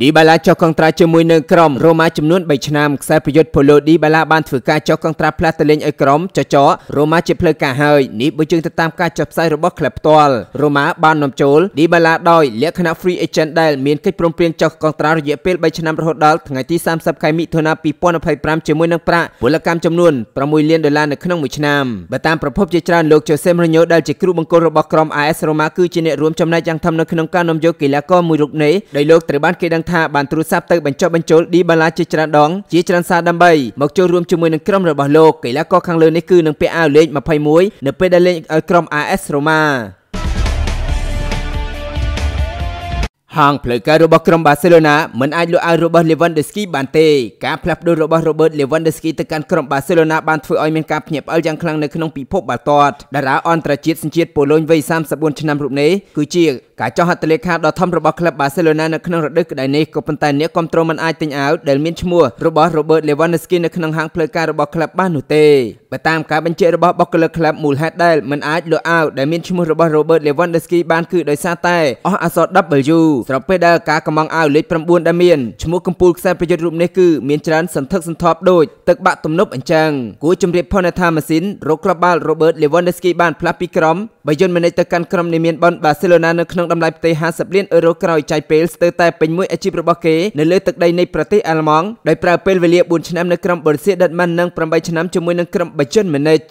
ឌីបាឡាចុះកងត្រាជាមួយនឹងក្រុមរ៉ូម៉ាចំនួន3ឆ្នាំខ្សែប្រយុទ្ធប៉ូឡូឌីបាឡាបានធ្វើការចុះកងត្រាផ្លាស់ទៅលេងឲ្យក្រុមចចរ៉ូម៉ាជាផ្លូវការហើយនេះបើជើងទៅតាមការចុះផ្សាយរបស់ក្លឹបផ្ទាល់រ៉ូម៉ាបាននាំចូលឌីបាឡាដោយលក្ខណៈ free agent ដែលមានកិច្ចព្រមព្រៀងចុះកងត្រារយៈពេល3ឆ្នាំរហូតដល់ថ្ងៃទី30ខែមិថុនា2025ជាមួយនឹងប្រាក់ពលកម្មចំនួន6លានដុល្លារនៅក្នុងមួយឆ្នាំបើតាមប្រភពជាច្រើនលោក Jose Mourinho ដែលជាគ្រូបង្គោលរបស់ក្រុម AS Roma គឺជាអ្នករួមចំណែកយ៉ាងធំនៅក្នុងការនាំយកកីឡាករមួយរូបនេះដោយលោកត្រូវបានគេដឹងថាបានទូរស័ព្ទទៅបញ្ចុះបញ្ចូលឌីបាឡាជាច្រើនដងជាច្រើនសារដើម្បីមកចូលរួមជាមួយនឹងក្រុមរបស់លោកកីឡាករខាងលើនេះគឺនឹងពាក់អាវលេខ21នៅពេលដែលលេងឲ្យក្រុម AS Roma ហាងផ្លូវការរបស់ក្រុមបាសេឡូណាមិនអាចលក់អាវរបស់ Lewandowski បានទេការផ្លាស់ប្ដូររបស់ Robert Lewandowski ទៅកាន់ក្រុមបាសេឡូណាបានធ្វើឲ្យមានការភ្ញាក់ផ្អើលយ៉ាងខ្លាំងនៅក្នុងពិភពបាល់ទាត់តារាអន្តរជាតិសញ្ជាតិប៉ូឡូញវ័យ34ឆ្នាំរូបនេះគឺជាការចុះហត្ថលេខាដ៏ធំរបស់ក្លឹបបាសេឡូណានៅក្នុងរដូវក្តៅនេះក៏ប៉ុន្តែអ្នកគ្រប់គ្រងមិនអាចទិញអាវដែលមានឈ្មោះរបស់ Robert Lewandowski នៅក្នុងហាងផ្លូវការរបស់ក្លឹបបាននោះទេបើតាមការបញ្ជាក់របស់បុគ្គលិកក្លឹបមូលហេតុដែលមិនអាចលក់អាវដែលមានឈ្មោះរបស់ Robert Lewandowski បានគឺដោយសារតែអស់អក្សរ W ស្របពេលដែលការកំងអាវលេខ9ដែលមានឈ្មោះកម្ពុជាខ្សែប្រយុទ្ធរូបនេះគឺមានច្រើនសន្ធឹកសន្ធាប់ដូចទឹកបាក់ទំនប់អញ្ចឹងគួរជម្រាបផងថាម៉ាស៊ីនរកគ្រាប់បាល់ Robert Lewandowski បានផ្លាស់ពីក្រុមបើយន្តមិនទៅកាន់ក្រុមនៃមានបនបាសេឡូណានៅក្នុងតម្លៃផ្ទៃ50លានអឺរ៉ូក្រោយចៃពេលស្ទើរតែពេញមួយអាជីពរបស់គេនៅលើទឹកដីនៃប្រទេសអាល្លឺម៉ង់ដោយប្រើពេលវេលា4ឆ្នាំនៅក្រុម Borussia Dortmund និង8ឆ្នាំជាមួយនឹងក្រុម Bayern Munich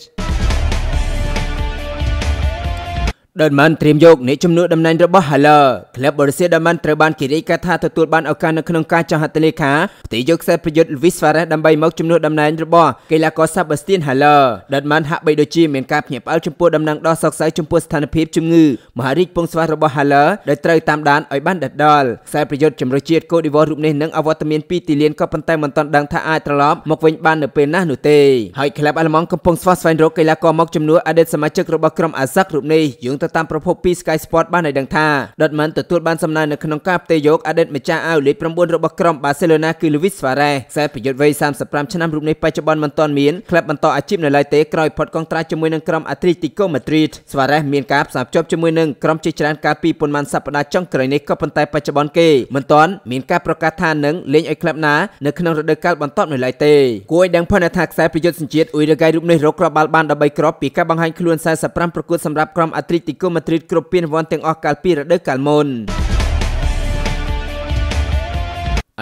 ដោយបានត្រៀមយកអ្នកជំនួសតំណែងរបស់ Haller ក្លឹបបរិស័ទដែលបានត្រូវបានគេរាយការណ៍ថាទទួលបានឱកាសនៅក្នុងការចុះហត្ថលេខាផ្ទេរយកខ្សែប្រយុទ្ធ Luis Suarez ដើម្បីមកជំនួសតំណែងរបស់កីឡាករ Sebastian Haller ដែលបានហាក់បីដូចជាមានការភ្ញាក់ផ្អើលចំពោះដំណឹងដ៏សោកសៅចំពោះស្ថានភាពជំងឺមហារីកពងស្វារបស់ Haller ដែលត្រូវតាមដានឲ្យបានដិតដល់ខ្សែប្រយុទ្ធជំនឿជាតិ Cote d'Ivoire រូបនេះនឹងអវត្តមានពីទីលានក៏ប៉ុន្តែមិនទាន់ដឹងថាអាចត្រឡប់មកវិញបាននៅពេលណានោះទេហើយក្លឹបអាល្លឺម៉ង់កំពុងស្វាស្វែងរកកីឡាករមកជំនួសអតីតសមាជិករបស់ក្រុមអាសាក់រូបនេះយើងទៅតាមប្រភពពី Sky Sport បានឲ្យដឹងថា Dortmund ទទួលបានសំណើនៅក្នុងការផ្ទេរយកអតីតម្ចាស់អាវលេខ9របស់ក្រុម Barcelona គឺ Luis Suarez ខ្សែប្រយុទ្ធវ័យ35ឆ្នាំរូបនេះបច្ចុប្បន្នមិនទាន់មានក្លឹបបន្តអាជីពនៅឡើយទេក្រោយផុតកងត្រាជាមួយនឹងក្រុម Atletico Madrid Suarez មានការផ្សារភ្ជាប់ជាមួយនឹងក្រុមជាច្រើនកាលពីប៉ុន្មានសប្តាហ៍ចុងក្រោយនេះក៏ប៉ុន្តែបច្ចុប្បន្នគេមិនទាន់មានការប្រកាសថានឹងលេងឲ្យក្លឹបណានៅក្នុងរដូវកាលបន្ទាប់នៅឡើយទេគួរឲ្យដឹងផងថាខ្សែប្រយុទ្ធសញ្ជាតិអ៊ុយរ៉ាហ្គាយរូបនេះរកគ្រាប់បាល់បាន13គ្រាប់ពីការបង្ហាញខ្លួន45ប្រកួតសម្រាប់ក្រុម Atletico ទីគូម៉ាឌ្រីតគ្រប់ពានរង្វាន់ទាំងអស់កាលពីរដូវកាលមុន។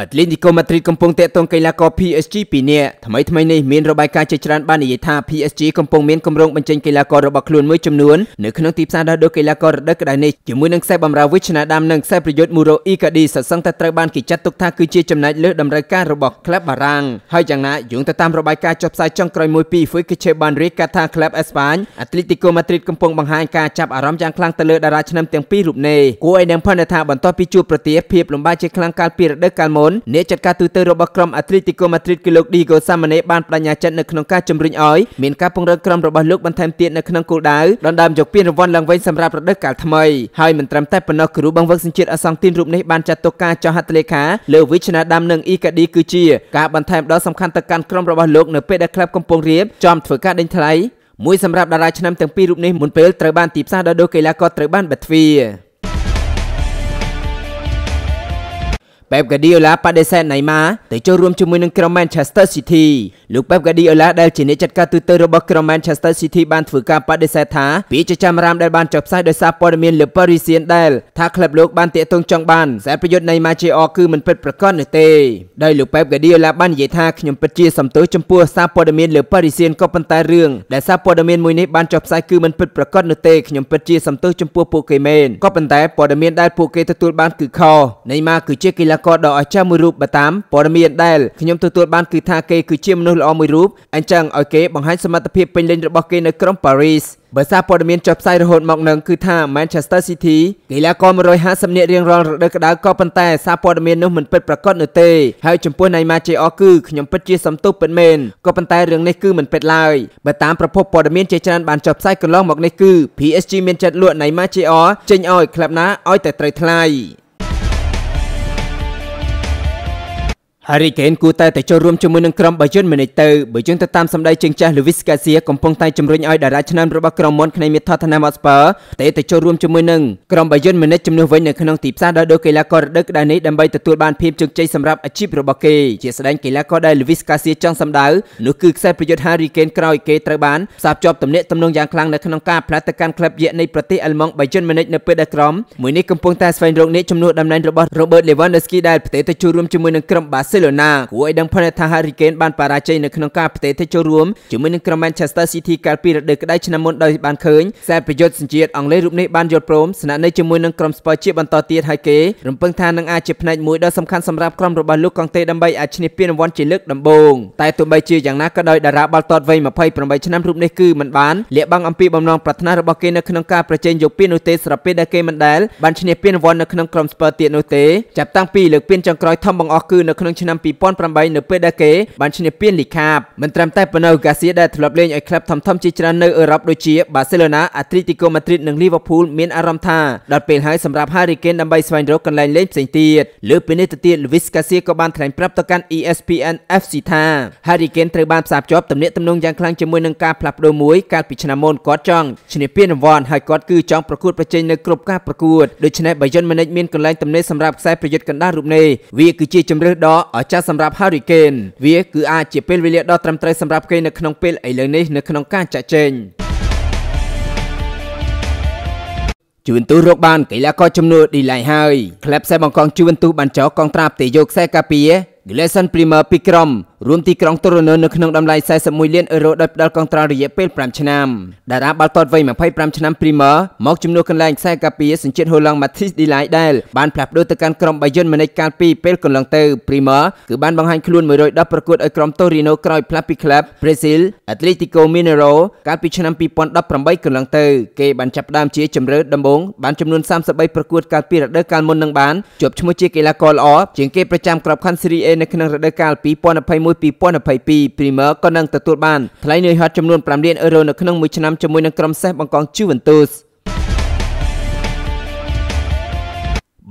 Atletico Madrid កំពុងតាក់ទងកីឡាករ PSG ពីរនាក់ថ្មីថ្មីនេះមានរបាយការណ៍ជាច្រើនបាននិយាយថា PSG កំពុងមានគម្រោងបញ្ចេញកីឡាកររបស់ខ្លួនមួយចំនួននៅក្នុងទីផ្សារដោះដូរកីឡាកររដូវក្តៅនេះជាមួយនឹងខ្សែបម្រើវិជ្ជនាដាមនិងខ្សែប្រយុទ្ធ Muro Icardi សសឹងតែត្រូវបានគេចាត់ទុកថាគឺជាចំណែកលើតម្រូវការរបស់ក្លឹបបារាំងហើយយ៉ាងណាយោងទៅតាមរបាយការណ៍ចុះផ្សាយចុងក្រោយមួយពី Fuikiche បានរាយការណ៍ថាក្លឹបអេស្ប៉ាញ Atletico Madrid កំពុងបង្ហាញការចាប់អារម្មណ៍យ៉ាងខ្លាំងទៅលើតារាឆ្នាំទាំងពីររូបនេះគួរឲ្យនឹងផុនថាបន្ទាប់ពីជួបប្រទះភាពលំបាកជាខ្លាំងកាលពីរដូវកាលមុននអ្នកចាត់ការទូតរបស់ក្រុមអាត្រិតិកូម៉ាទ្រីតគឺលោកឌីហ្គោសាម៉ាណេបានបដញ្ញាចិត្តនៅក្នុងការជំរុញឲ្យមានការពង្រឹងក្រុមរបស់លោកបន្ថែមទៀតនៅក្នុងគោលដៅដណ្ដើមយកពានរង្វាន់ឡើងវិញសម្រាប់រដូវកាលថ្មីហើយមិនត្រឹមតែប៉ុណ្ណោះគ្រូបង្វឹកសញ្ជាតិអសង់ទីនរូបនេះបានចាត់ទុកការចោះហត្ថលេខាលើវិជ្នាដាមនិងអ៊ីកាឌីគឺជាការបន្ថែមដ៏សំខាន់ទៅកាន់ក្រុមរបស់លោកនៅពេលដែលក្លឹបកំពុងរៀបចំធ្វើការដេញថ្លៃមួយសម្រាប់តារាឆ្នាំទាំងពីររូបនេះមុនពេលត្រូវបានទីផ្សារដោះដូរកីឡាករត្រូវបានបិទទ្វារ Pep Guardiola បដិសេធ Neymar ទៅចូលរួមជាមួយនឹងក្រុម Manchester City លោក Pep Guardiola ដែលជាអ្នកចាត់ការទូតរបស់ក្រុម Manchester City បានធ្វើការបដិសេធថាពាក្យចចាមរាមដែលបានចុះផ្សាយដោយសារព័ត៌មាន Le Parisien ដែលថាក្លឹបលោកបានតាកទងចង់បានខ្សែប្រយុទ្ធ Neymar Jr គឺមិនពិតប្រាកដនោះទេដោយលោក Pep Guardiola បាននិយាយថាខ្ញុំពិតជាសន្ទុះចំពោះសារព័ត៌មាន Le Parisien ក៏ប៉ុន្តែរឿងដែលសារព័ត៌មានមួយនេះបានចុះផ្សាយគឺមិនពិតប្រាកដនោះទេខ្ញុំពិតជាសន្ទុះចំពោះពួកគេមែនក៏ប៉ុន្តែព័ត៌មានដែលពួកគេទទួលបានគឺខុស Neymar គឺជាកីឡាករដ៏អស្ចារ្យមួយរូបបតាមព័ត៌មានដែលខ្ញុំទទួលបានគឺថាគេគឺជាមនុស្សល្អមួយរូបអញ្ចឹងឲ្យគេបង្ហាញសមត្ថភាពពេញលេញរបស់គេនៅក្រុងប៉ារីសបើសារព័ត៌មានចុះផ្សាយរហូតមកនឹងគឺថា Manchester City កីឡាករ150នាក់រៀងរាល់រដូវក្តៅក៏ប៉ុន្តែសារព័ត៌មាននោះមិនពិតប្រាកដនោះទេហើយចំពោះ Neymar Jr គឺខ្ញុំពិតជាសំទោសពិតមែនក៏ប៉ុន្តែរឿងនេះគឺមិនពិតឡើយបើតាមប្រភពព័ត៌មានជាច្រើនបានចុះផ្សាយកន្លងមកនេះគឺ PSG មានចិត្តលក់ Neymar Jr ចេញឲ្យក្លឹបណាឲ្យតែត្រូវថ្លៃ Hurricane គួរតែតែចូលរួមជាមួយនឹងក្រុមបើយន្តមួយនេះទៅបើយើងទៅតាមសម្ដីជើងចាស់ Luis Garcia កំពុងតែជំរុញឲ្យតារាឆ្នាំរបស់ក្រុមមុនក្នុងមេថតឆ្នាំ Hotspur តែទៅចូលរួមជាមួយនឹងក្រុមបើយន្តមួយនេះជំនួសវិញនៅក្នុងទីផ្សារដោយដូកីឡាកររដូវក្តៅនេះដើម្បីទទួលបានភាពជោគជ័យសម្រាប់អាជីពរបស់គេជាស្ដែងកីឡាករដែល Luis Garcia ចង់សម្ដៅនោះគឺខ្សែប្រយុទ្ធ Hurricane ក្រោយគេត្រូវបានផ្សារភ្ជាប់ទំនាក់ទំនងយ៉ាងខ្លាំងនៅក្នុងការផ្លាស់ទៅកាន់ក្លឹបយក្សនៃប្រទេសអែលម៉ង់បើយន្តមួយនេះនៅពេលដែលក្រុមមួយនេះកំពុងតែស្វែងរកអ្នកជំនួសតំណែងរបស់ Robert Lewandowski ដែលប្រទេសទៅចូលរួមជាមួយនឹងក្រុម Barca សេឡូណាគួរឲ្យដឹងផងថា Hurricane បានបរាជ័យនៅក្នុងការផ្ទេទៅចូលរួមជាមួយនឹងក្រុម Manchester City កាលពីរដូវក្តៅឆ្នាំមុនដោយបានឃើញខ្សែប្រយុទ្ធសញ្ជាតិអង់គ្លេសរូបនេះបានយល់ព្រមស្នាក់នៅជាមួយនឹងក្រុម Spurs ជាបន្តទៀតហើយគេរំពឹងថានឹងអាចជាផ្នែកមួយដ៏សំខាន់សម្រាប់ក្រុមរបស់លោកកង់តេដើម្បីអាចឈ្នះពានរង្វាន់ជាលើកដំបូងតែទោះបីជាយ៉ាងណាក៏ដោយតារាបាល់ទាត់វ័យ28ឆ្នាំរូបនេះគឺមិនបានលាក់បាំងអំពីបំណងប្រាថ្នារបស់គេនៅក្នុងការប្រជែងយកពាននោះទេស្របពេលដែលគេមិនដែលបានឈ្នះពានរង្វាន់នៅក្នុងក្រុម Spurs ទៀតនោះទេចាប់តាំងពីលើកពានចុងក្រោយធំបង្អស់គឺនៅក្នុងឆ្នាំ2008នៅពេលដែលគេបានឈ្នះពានលីកាបមិនត្រឹមតែប៉ុណ្ណោះកាសៀដែលធ្លាប់លេងឲ្យក្លឹបធំៗជាច្រើននៅអឺរ៉ុបដូចជាបាសេឡូណាអាត្លេទីកូម៉ាឌ្រីតនិងលីវើពូល មានអារម្មណ៍ថាដល់ពេលហើយសម្រាប់ហារីកេនដើម្បីស្វែងរកកន្លែងលេងផ្សេងទៀតលើពីនេះទៅទៀតលូវីសកាសៀក៏បានថ្លែងប្រាប់ទៅកាន់ ESPN FC ថាហារីកេនត្រូវបានផ្សារភ្ជាប់ទំនាក់ទំនងយ៉ាងខ្លាំងជាមួយនឹងការផ្លាស់ប្ដូរមួយកាលពីឆ្នាំមុនគាត់ចង់ឈ្នះពានរង្វាន់ហើយគាត់គឺចង់ប្រកួតប្រជែងនៅគ្រប់ការប្រកួតដូច្នេះបាយិនម៉ានិចមានកន្លែងទំនេរសម្រាប់ខ្សែប្រយុទ្ធកណ្ដាលរូបនេះវាគឺជាជំរើសដ៏អស្ចារ្យសម្រាប់ Hurricane វាគឺអាចជាពេលវេលាដ៏ត្រឹមត្រូវសម្រាប់គេនៅក្នុងពេលឥឡូវនេះនៅក្នុងការចាក់ចែងជួនទូរកបានកីឡាករចំនួនឌីឡៃហើយក្លឹបខ្សែបង្កងជួនទូបានចោះកងត្រាផ្ទៃយោខ្សែកាពី Gleason Prima ពីក្រុមរួមទីក្រុងតូរ៉ូណូនៅក្នុងតម្លៃ41លានអឺរ៉ូដោយផ្ដល់កងត្រារយៈពេល5ឆ្នាំតារាបាល់ទាត់វ័យ25ឆ្នាំ Prima មកជំនួសកន្លែងខ្សែកាពីសញ្ជាតិហូឡង់ Mathis Delay ដែលបានផ្លាស់ប្ដូរទៅកាន់ក្រុម Bayern Munich កាលពីពេលកន្លងទៅ Prima គឺបានបង្ហាញខ្លួន110ប្រកួតឲ្យក្រុមតូរីណូក្រោយផ្លាស់ពីក្លឹប Brazil Atlético Mineiro កាលពីឆ្នាំ2018កន្លងទៅគេបានចាប់ផ្ដើមជាជំរឿនដំបូងបានចំនួន33ប្រកួតកាលពីរដូវកាលមុននឹងបានជាប់ឈ្មោះជាកីឡាករល្អជាងគេប្រចាំក្របខ័ណ្ឌ Serie A នៅក្នុងរដូវកាល2021-2022 Premier ក៏នឹងទទួលបានថ្លៃនឿយហត់ចំនួន5លានអឺរ៉ូនៅក្នុងមួយឆ្នាំជាមួយនឹងក្រុមសេះបង្កង Juventus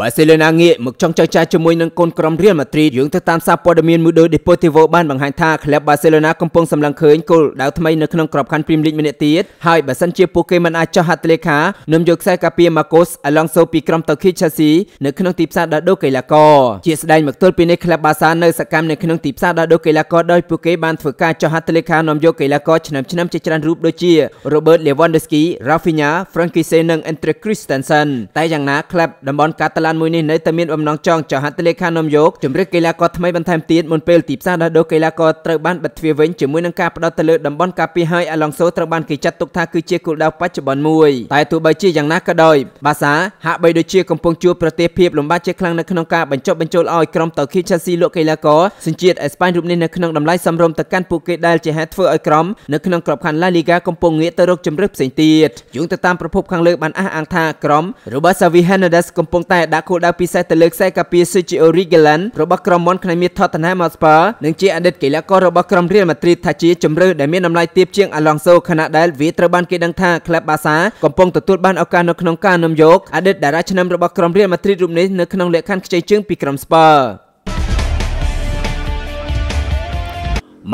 បាសេឡូណាងាកមកចង់ចរចាជាមួយនឹងកូនក្រុមរៀលម៉ាឌ្រីតយើងទៅតាមសារព័ត៌មានមួយដោយ Deportivo បានបង្ហាញថាក្លឹបបាសេឡូណាកំពុងសម្លឹងឃើញគោលដៅថ្មីនៅក្នុងក្របខ័ណ្ឌ Premier League ម្នាក់ទៀតហើយបើសិនជាពួកគេមិនអាចចោះហត្ថលេខានឹងយកខ្សែការពារ Marcos Alonso ពីក្រុមតូគី Chelsea នៅក្នុងទីផ្សារដោះដូរកីឡាករជាស្ដែងមកទល់ពេលនេះក្លឹបបាសានៅសកម្មនៅក្នុងទីផ្សារដោះដូរកីឡាករដោយពួកគេបានធ្វើការចោះហត្ថលេខានាំយកកីឡាករឆ្នាំឆ្នាំជាច្រើនរូបដូចជា Robert Lewandowski, Rafinha, Frankie Sane និង Andre Christensen តែយ៉ាងណាក្លឹបតំបន់កាតាឡាឡានមួយនេះនៅតែមានបំណងចង់ចោះហត្ថលេខានាំយកជំរឿកីឡាករថ្មីបន្ថែមទៀតមុនពេលទីផ្សារដោះដូរកីឡាករត្រូវបានបិទទ្វារវិញជាមួយនឹងការផ្ដោតទៅលើតំបន់ការពារហើយអាឡុងសូត្រូវបានគេចាត់ទុកថាគឺជាគោលដៅបច្ចុប្បន្នមួយតែទោះបីជាយ៉ាងណាក៏ដោយបាសាហាក់បីដូចជាកំពុងជួបប្រទះភាពលំបាកជាខ្លាំងនៅក្នុងការបញ្ចុះបញ្ចូលឲ្យក្រុមតូគីឆាស៊ីលោកកីឡាករសញ្ជាតិអេស្ប៉ាញរូបនេះនៅក្នុងតម្លៃសមរម្យទៅកាន់ពួកគេដែលជាហេតុធ្វើឲ្យក្រុមនៅក្នុងក្របខ័ណ្ឌ La Liga កំពុងងាកទៅរកជម្រើសផ្សេងទៀតយោងទៅតាមប្រភពខាងលើបានអះអាងថាក្រុមរបស់ Xavi Hernandez កំពុងតែដដាក់គោលដៅពិសេសទៅលើខ្សែការពារ Sergio Reguilon របស់ក្រុមមុនក្នុងមាស Tottenham Hotspur និងជាអតីតកីឡាកររបស់ក្រុម Real Madrid ថាជាជំរឿដែលមានតម្លៃទាបជាង Alonso ខណៈដែលវាត្រូវបានគេដឹងថា Club Barca កំពុងទទួលបានឱកាសនៅក្នុងការនាំយកអតីតតារាឆ្នាំរបស់ក្រុម Real Madrid រូបនេះនៅក្នុងលក្ខខណ្ឌខ្ចីជើងពីក្រុម Spurs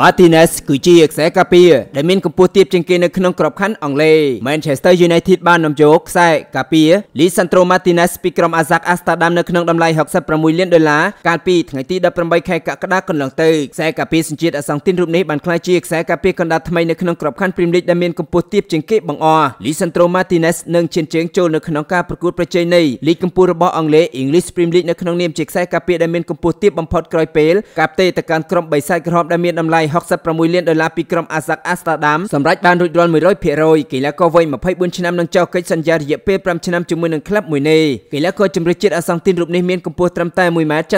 Martinez គឺជាខ្សែការពារដែលមានកម្ពស់ទាបជាងគេនៅក្នុងក្របខ័ណ្ឌអង់គ្លេស Manchester United បាននាំយកខ្សែការពារ Lisandro Martinez ពីក្រុម Ajax Amsterdam នៅក្នុងតម្លៃ66លានដុល្លារកាលពីថ្ងៃទី18ខែកក្កដាកន្លងទៅខ្សែការពារសញ្ជាតិអាសង់ទីនរូបនេះបានក្លាយជាខ្សែការពារកណ្ដាលថ្មីនៅក្នុងក្របខ័ណ្ឌ Premier League ដែលមានកម្ពស់ទាបជាងគេបង្អស់ Lisandro Martinez នឹងឈានជើងចូលនៅក្នុងការប្រកួតប្រជែងនៃលីកកំពូលរបស់អង់គ្លេស English Premier League នៅក្នុងនាមជាខ្សែការពារដែលមានកម្ពស់ទាបបំផុតក្រោយពេលការផ្ទេរទៅកាន់ក្រុមបិសាចក្រហមដែលមានតម្លៃ66លានដុល្លារពីក្រុមអាសាក់អាស្តាដាមសម្រាប់បានរួចរាល់100%កីឡាករវ័យ24ឆ្នាំនឹងចុះកិច្ចសន្យារយៈពេល5ឆ្នាំជាមួយនឹងក្លឹបមួយនេះកីឡាករជម្រើសជាតិអាសង់ទីនរូបនេះមានកម្ពស់ត្រឹមតែ1.75ម៉ែត្រ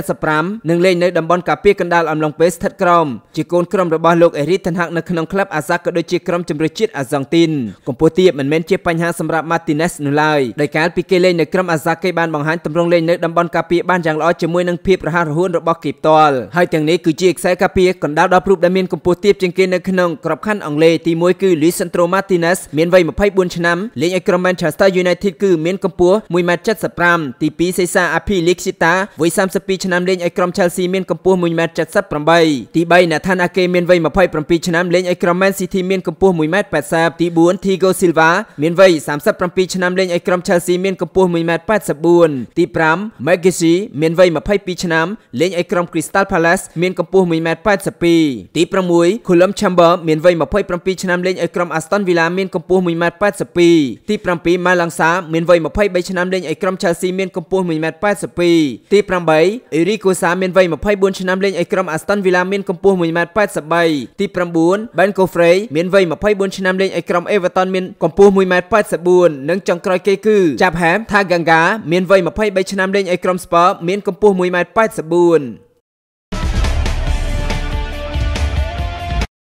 និងលេងនៅតំបន់កាពីកណ្ដាលអំឡុងពេលស្ថិតក្រោមជាកូនក្រុមរបស់លោកអេរីឋានហកនៅក្នុងក្លឹបអាសាក់ក៏ដូចជាក្រុមជម្រើសជាតិអាសង់ទីនកម្ពស់ទាបមិនមែនជាបញ្ហាសម្រាប់ Martinez នោះឡើយដោយកាលពីគេលេងនៅក្រុមអាសាក់គេបានបង្ហាញទម្រង់លេងនៅតំបន់កាពីបានយ៉ាងល្អជាមួយនឹងភាពរហ័សរហួនរបស់គេផ្ទាល់ហើយទាំងនេះគឺជាខ្សែកាពីកណ្ដាលដល់ព្រូបដែលមានកម្ពស់ទាបជាងគេនៅក្នុងក្របខ័ណ្ឌអង់គ្លេសទី1គឺ Luis Sandro Martinez មានវ័យ24ឆ្នាំ លេងឲ្យក្រុម Manchester United គឺមានកម្ពស់1.75ទី2សេសា Api Lixita វ័យ32ឆ្នាំលេងឲ្យក្រុម Chelsea មានកម្ពស់1.78ទី3 Nathan Ake មានវ័យ27ឆ្នាំលេងឲ្យក្រុម Man City មានកម្ពស់1.80ទី4 Thiago Silva មានវ័យ37ឆ្នាំលេងឲ្យក្រុម Chelsea មានកម្ពស់1.84ទី5 Magesi មានវ័យ22ឆ្នាំលេងឲ្យក្រុម Crystal Palace មានកម្ពស់1.82ទី6 Coulomb Chamber មានវ័យ27ឆ្នាំលេងឲ្យក្រុម Aston Villa មានកម្ពស់1.82ម៉ែត្រទី7 Malang Sa មានវ័យ23ឆ្នាំលេងឲ្យក្រុម Chelsea មានកម្ពស់1.82ម៉ែត្រទី8 Erico Sa មានវ័យ24ឆ្នាំលេងឲ្យក្រុម Aston Villa មានកម្ពស់1.83ម៉ែត្រទី9 Ben Godfrey មានវ័យ24ឆ្នាំលេងឲ្យក្រុម Everton មានកម្ពស់1.84ម៉ែត្រនិងចុងក្រោយគេគឺ Chapman Thaganga មានវ័យ23ឆ្នាំលេងឲ្យក្រុម Spurs មានកម្ពស់1.84ម៉ែត្រ